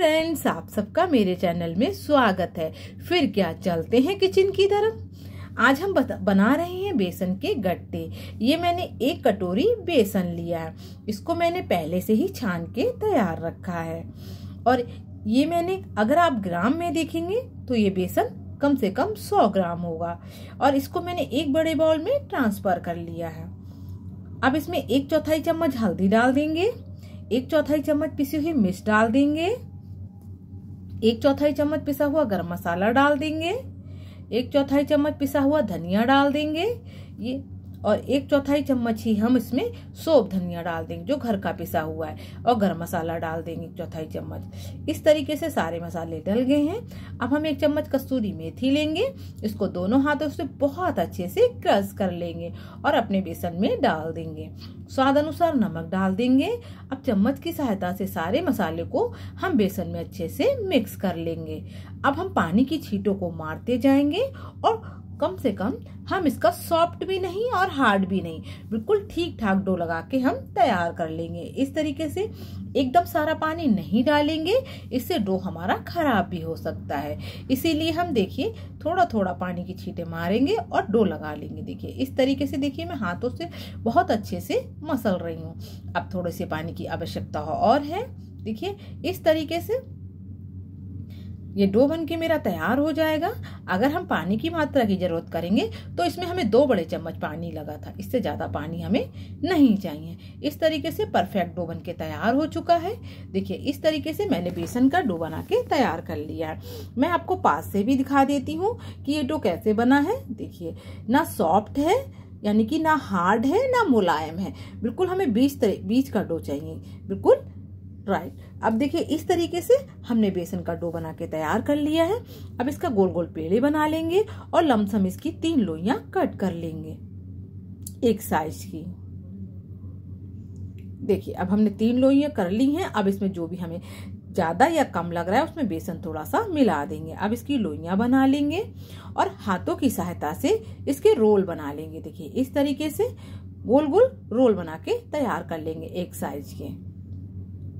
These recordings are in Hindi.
फ्रेंड्स आप सबका मेरे चैनल में स्वागत है फिर क्या चलते हैं किचन की तरफ आज हम बना रहे हैं बेसन के गट्टे ये मैंने एक कटोरी बेसन लिया है इसको मैंने पहले से ही छान के तैयार रखा है और ये मैंने अगर आप ग्राम में देखेंगे तो ये बेसन कम से कम 100 ग्राम होगा और इसको मैंने एक बड़े बाउल में ट्रांसफ़र कर लिया है अब इसमें एक चौथाई चम्मच हल्दी डाल देंगे एक चौथाई चम्मच पिसी हुई मिर्च डाल देंगे एक चौथाई चम्मच पिसा हुआ गरम मसाला डाल देंगे एक चौथाई चम्मच पिसा हुआ धनिया डाल देंगे ये और एक चौथाई चम्मच ही हम इसमें सोप धनिया डाल देंगे जो घर का पिसा हुआ है और गर्म मसाला डाल देंगे एक चौथाई चम्मच इस तरीके से सारे मसाले डल गए हैं अब हम एक चम्मच कस्तूरी मेथी लेंगे इसको दोनों हाथों से बहुत अच्छे से क्रश कर लेंगे और अपने बेसन में डाल देंगे स्वाद अनुसार नमक डाल देंगे अब चम्मच की सहायता से सारे मसाले को हम बेसन में अच्छे से मिक्स कर लेंगे अब हम पानी की छीटों को मारते जाएंगे और कम से कम हम इसका सॉफ्ट भी नहीं और हार्ड भी नहीं बिल्कुल ठीक ठाक डो लगा के हम तैयार कर लेंगे इस तरीके से एकदम सारा पानी नहीं डालेंगे इससे डो हमारा खराब भी हो सकता है इसीलिए हम देखिए थोड़ा थोड़ा पानी की छींटे मारेंगे और डो लगा लेंगे देखिए इस तरीके से देखिए मैं हाथों से बहुत अच्छे से मसल रही हूँ अब थोड़े से पानी की आवश्यकता और है देखिए इस तरीके से ये डो बन के मेरा तैयार हो जाएगा अगर हम पानी की मात्रा की ज़रूरत करेंगे तो इसमें हमें दो बड़े चम्मच पानी लगा था इससे ज़्यादा पानी हमें नहीं चाहिए इस तरीके से परफेक्ट डो बन के तैयार हो चुका है देखिए इस तरीके से मैंने बेसन का डो बना के तैयार कर लिया है मैं आपको पास से भी दिखा देती हूँ कि ये डो कैसे बना है देखिए ना सॉफ्ट है यानी कि ना हार्ड है ना मुलायम है बिल्कुल हमें बीच बीच का डो चाहिए बिल्कुल राइट अब देखिए इस तरीके से हमने बेसन का डो बना के तैयार कर लिया है अब इसका गोल गोल पेड़े बना लेंगे और लमसम इसकी तीन लोइयां कट कर लेंगे एक साइज की देखिए अब हमने तीन लोइयां कर ली हैं अब इसमें जो भी हमें ज़्यादा या कम लग रहा है उसमें बेसन थोड़ा सा मिला देंगे अब इसकी लोइयाँ बना लेंगे और हाथों की सहायता से इसके रोल बना लेंगे देखिए इस तरीके से गोल गोल रोल बना के तैयार कर लेंगे एक साइज के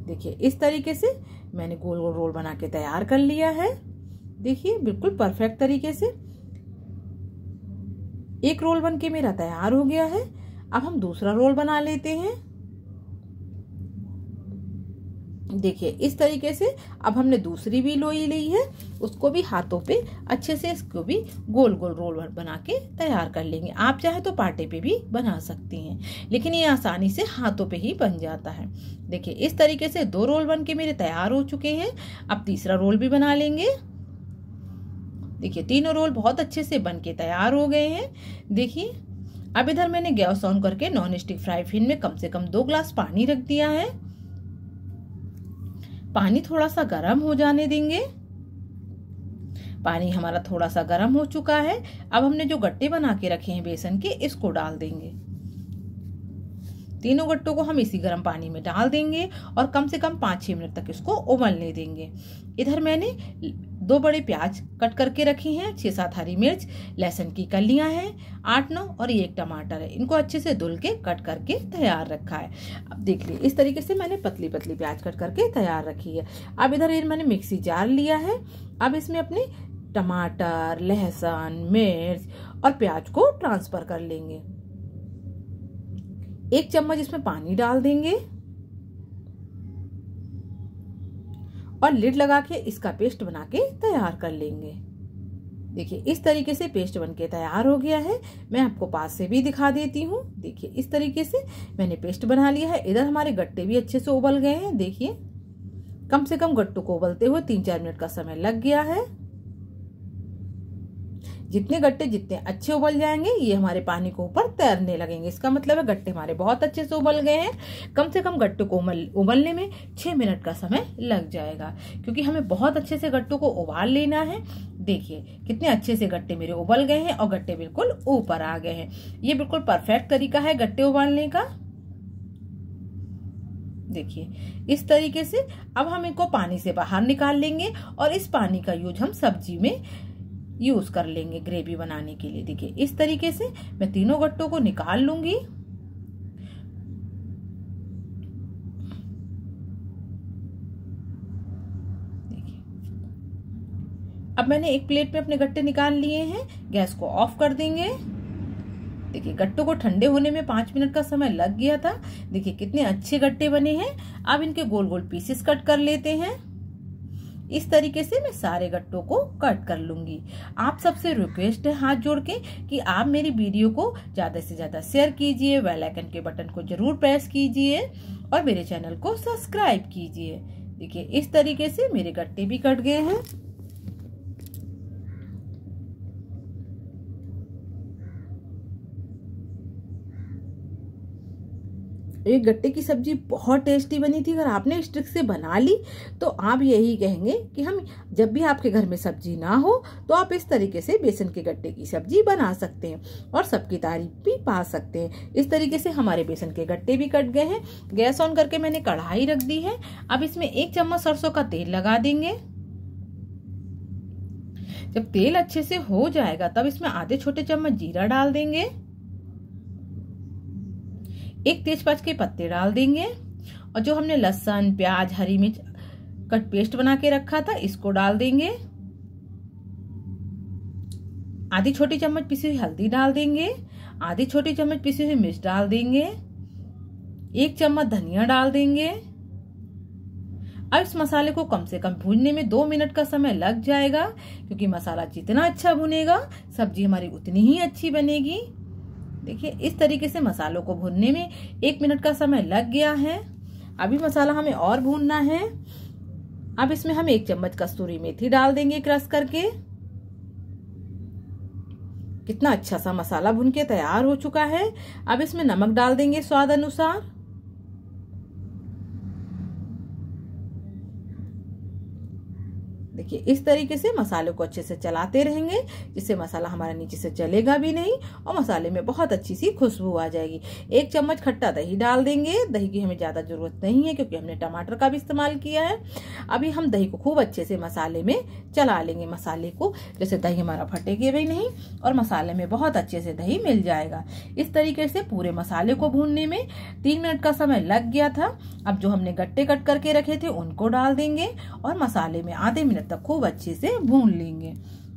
देखिए इस तरीके से मैंने गोल गोल रोल बना के तैयार कर लिया है देखिए बिल्कुल परफेक्ट तरीके से एक रोल बन के मेरा तैयार हो गया है अब हम दूसरा रोल बना लेते हैं देखिए इस तरीके से अब हमने दूसरी भी लोई ली है उसको भी हाथों पे अच्छे से इसको भी गोल गोल रोल बना के तैयार कर लेंगे आप चाहे तो पाटे पे भी बना सकती हैं लेकिन ये आसानी से हाथों पे ही बन जाता है देखिए इस तरीके से दो रोल बन के मेरे तैयार हो चुके हैं अब तीसरा रोल भी बना लेंगे देखिए तीनों रोल बहुत अच्छे से बन के तैयार हो गए हैं देखिए अब इधर मैंने गैस ऑन करके नॉन स्टिक फ्राई पैन में कम से कम दो ग्लास पानी रख दिया है पानी थोड़ा सा गर्म हो जाने देंगे पानी हमारा थोड़ा सा गर्म हो चुका है अब हमने जो गट्टे बना के रखे हैं बेसन के इसको डाल देंगे तीनों गट्टों को हम इसी गर्म पानी में डाल देंगे और कम से कम पाँच छः मिनट तक इसको उबलने देंगे इधर मैंने दो बड़े प्याज कट करके रखी हैं छः सात हरी मिर्च लहसुन की कलियाँ हैं आठ नौ और एक टमाटर है इनको अच्छे से धुल के कट करके तैयार रखा है अब देख लीजिए इस तरीके से मैंने पतली पतली प्याज कट करके तैयार रखी है अब इधर ये मैंने मिक्सी जार लिया है अब इसमें अपने टमाटर लहसुन मिर्च और प्याज को ट्रांसफ़र कर लेंगे एक चम्मच इसमें पानी डाल देंगे और लिड लगा के इसका पेस्ट बना के तैयार कर लेंगे देखिए इस तरीके से पेस्ट बन के तैयार हो गया है मैं आपको पास से भी दिखा देती हूँ देखिए इस तरीके से मैंने पेस्ट बना लिया है इधर हमारे गट्टे भी अच्छे से उबल गए हैं देखिए कम से कम गट्टू को उबलते हुए तीन चार मिनट का समय लग गया है जितने गट्टे जितने अच्छे उबल जाएंगे ये हमारे पानी को ऊपर तैरने लगेंगे इसका मतलब है गट्टे हमारे बहुत अच्छे से उबल गए हैं कम से कम गट्टे को उबल उबलने में छः मिनट का समय लग जाएगा क्योंकि हमें बहुत अच्छे से गट्टों को उबाल लेना है देखिए कितने अच्छे से गट्टे मेरे उबल गए हैं और गट्टे बिल्कुल ऊपर आ गए हैं ये बिल्कुल परफेक्ट तरीका है गट्टे उबालने का देखिए इस तरीके से अब हम इनको पानी से बाहर निकाल लेंगे और इस पानी का यूज हम सब्जी में यूज़ कर लेंगे ग्रेवी बनाने के लिए देखिए इस तरीके से मैं तीनों गट्टों को निकाल लूंगी अब मैंने एक प्लेट में अपने गट्टे निकाल लिए हैं गैस को ऑफ कर देंगे देखिए गट्टों को ठंडे होने में पांच मिनट का समय लग गया था देखिए कितने अच्छे गट्टे बने हैं अब इनके गोल गोल पीसेस कट कर लेते हैं इस तरीके से मैं सारे गट्टों को कट कर लूंगी आप सबसे रिक्वेस्ट है हाथ जोड़ के कि आप मेरी वीडियो को ज़्यादा से ज़्यादा शेयर कीजिए वेल आइकन के बटन को ज़रूर प्रेस कीजिए और मेरे चैनल को सब्सक्राइब कीजिए देखिए इस तरीके से मेरे गट्टे भी कट गए हैं ये गट्टे की सब्जी बहुत टेस्टी बनी थी अगर आपने इस ट्रिक से बना ली तो आप यही कहेंगे कि हम जब भी आपके घर में सब्जी ना हो तो आप इस तरीके से बेसन के गट्टे की सब्जी बना सकते हैं और सबकी तारीफ भी पा सकते हैं इस तरीके से हमारे बेसन के गट्टे भी कट गए हैं गैस ऑन करके मैंने कढ़ाई रख दी है अब इसमें एक चम्मच सरसों का तेल लगा देंगे जब तेल अच्छे से हो जाएगा तब इसमें आधे छोटे चम्मच जीरा डाल देंगे एक तेजपात के पत्ते डाल देंगे और जो हमने लहसन प्याज हरी मिर्च कट पेस्ट बना के रखा था इसको डाल देंगे आधी छोटी चम्मच पिसी हुई हल्दी डाल देंगे आधी छोटी चम्मच पिसी हुई मिर्च डाल देंगे एक चम्मच धनिया डाल देंगे अब इस मसाले को कम से कम भूनने में दो मिनट का समय लग जाएगा क्योंकि मसाला जितना अच्छा भुनेगा सब्जी हमारी उतनी ही अच्छी बनेगी देखिए इस तरीके से मसालों को भूनने में एक मिनट का समय लग गया है अभी मसाला हमें और भूनना है अब इसमें हम एक चम्मच कस्तूरी मेथी डाल देंगे क्रश करके कितना अच्छा सा मसाला भुन के तैयार हो चुका है अब इसमें नमक डाल देंगे स्वाद अनुसार देखिए इस तरीके से मसाले को अच्छे से चलाते रहेंगे जिससे मसाला हमारा नीचे से चलेगा भी नहीं और मसाले में बहुत अच्छी सी खुशबू आ जाएगी एक चम्मच खट्टा दही डाल देंगे दही की हमें ज़्यादा ज़रूरत नहीं है क्योंकि हमने टमाटर का भी इस्तेमाल किया है अभी हम दही को खूब अच्छे से मसाले में चला लेंगे मसाले को जैसे दही हमारा फटेगा भी नहीं और मसाले में बहुत अच्छे से दही मिल जाएगा इस तरीके से पूरे मसाले को भूनने में तीन मिनट का समय लग गया था अब जो हमने गट्टे कट करके रखे थे उनको डाल देंगे और मसाले में आधे मिनट तक खूब अच्छे से भून लेंगे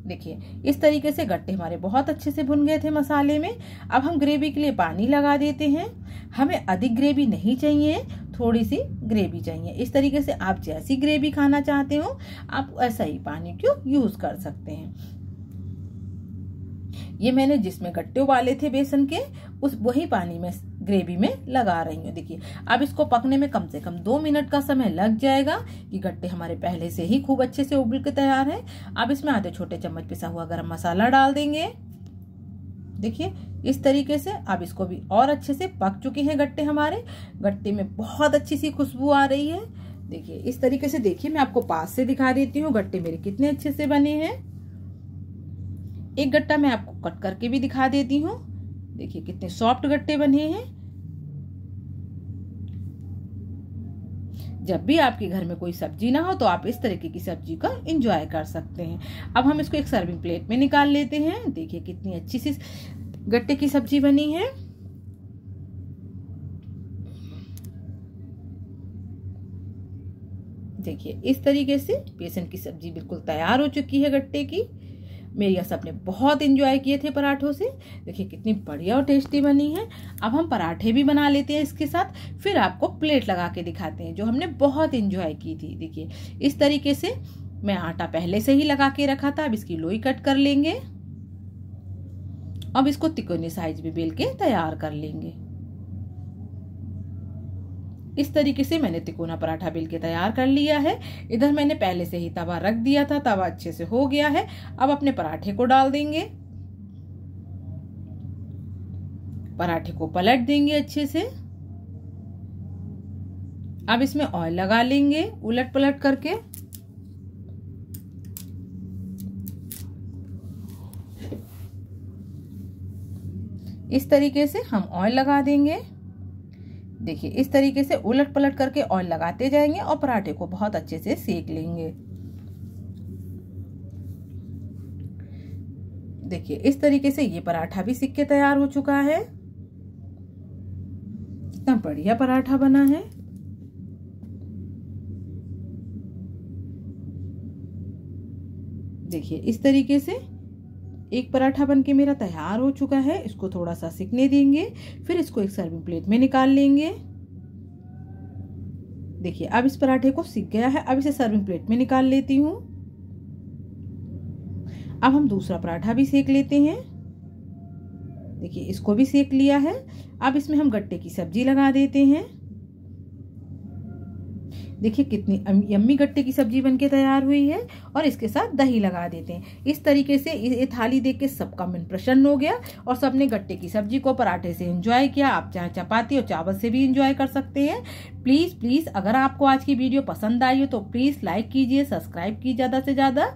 देखिए इस तरीके से गट्टे हमारे बहुत अच्छे से भुन गए थे मसाले में अब हम ग्रेवी के लिए पानी लगा देते हैं हमें अधिक ग्रेवी नहीं चाहिए थोड़ी सी ग्रेवी चाहिए इस तरीके से आप जैसी ग्रेवी खाना चाहते हो आप ऐसा ही पानी क्यों यूज़ कर सकते हैं ये मैंने जिसमें गट्टे उबाले थे बेसन के उस वही पानी में ग्रेवी में लगा रही हूँ देखिए अब इसको पकने में कम से कम दो मिनट का समय लग जाएगा कि गट्टे हमारे पहले से ही खूब अच्छे से उबल के तैयार है अब इसमें आधे छोटे चम्मच पिसा हुआ गर्म मसाला डाल देंगे देखिए इस तरीके से अब इसको भी और अच्छे से पक चुके हैं गट्टे हमारे गट्टे में बहुत अच्छी सी खुशबू आ रही है देखिए इस तरीके से देखिए मैं आपको पास से दिखा देती हूँ गट्टे मेरे कितने अच्छे से बने हैं एक गट्टा मैं आपको कट करके भी दिखा देती हूँ देखिए कितने सॉफ्ट गट्टे बने हैं जब भी आपके घर में कोई सब्जी ना हो तो आप इस तरीके की सब्जी का इंजॉय कर सकते हैं अब हम इसको एक सर्विंग प्लेट में निकाल लेते हैं देखिए कितनी अच्छी सी गट्टे की सब्जी बनी है देखिए इस तरीके से बेसन की सब्जी बिल्कुल तैयार हो चुकी है गट्टे की मेरिया सब ने बहुत इन्जॉय किए थे पराठों से देखिए कितनी बढ़िया और टेस्टी बनी है अब हम पराठे भी बना लेते हैं इसके साथ फिर आपको प्लेट लगा के दिखाते हैं जो हमने बहुत इंजॉय की थी देखिए इस तरीके से मैं आटा पहले से ही लगा के रखा था अब इसकी लोई कट कर लेंगे अब इसको तिकोनी साइज में बेल के तैयार कर लेंगे इस तरीके से मैंने तिकोना पराठा बेल के तैयार कर लिया है इधर मैंने पहले से ही तवा रख दिया था तवा अच्छे से हो गया है अब अपने पराठे को डाल देंगे पराठे को पलट देंगे अच्छे से अब इसमें ऑयल लगा लेंगे उलट पलट करके इस तरीके से हम ऑयल लगा देंगे देखिए इस तरीके से उलट पलट करके ऑयल लगाते जाएंगे और पराठे को बहुत अच्छे से सेक लेंगे देखिए इस तरीके से ये पराठा भी सीख के तैयार हो चुका है कितना बढ़िया पराठा बना है देखिए इस तरीके से एक पराठा बन के मेरा तैयार हो चुका है इसको थोड़ा सा सिकने देंगे फिर इसको एक सर्विंग प्लेट में निकाल लेंगे देखिए अब इस पराठे को सिक गया है अब इसे सर्विंग प्लेट में निकाल लेती हूँ अब हम दूसरा पराठा भी सेक लेते हैं देखिए इसको भी सेक लिया है अब इसमें हम गट्टे की सब्जी लगा देते हैं देखिए कितनी यम्मी गट्टे की सब्जी बनके तैयार हुई है और इसके साथ दही लगा देते हैं इस तरीके से ये थाली देख के सबका मन प्रसन्न हो गया और सबने गट्टे की सब्जी को पराठे से इंजॉय किया आप चाहे चपाती और चावल से भी इंजॉय कर सकते हैं प्लीज़ प्लीज़ अगर आपको आज की वीडियो पसंद आई हो तो प्लीज़ लाइक कीजिए सब्सक्राइब कीजिए ज़्यादा से ज़्यादा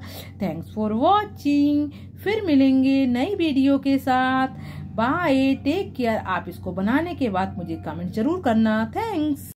थैंक्स फॉर वॉचिंग फिर मिलेंगे नई वीडियो के साथ बाय टेक केयर आप इसको बनाने के बाद मुझे कमेंट जरूर करना थैंक्स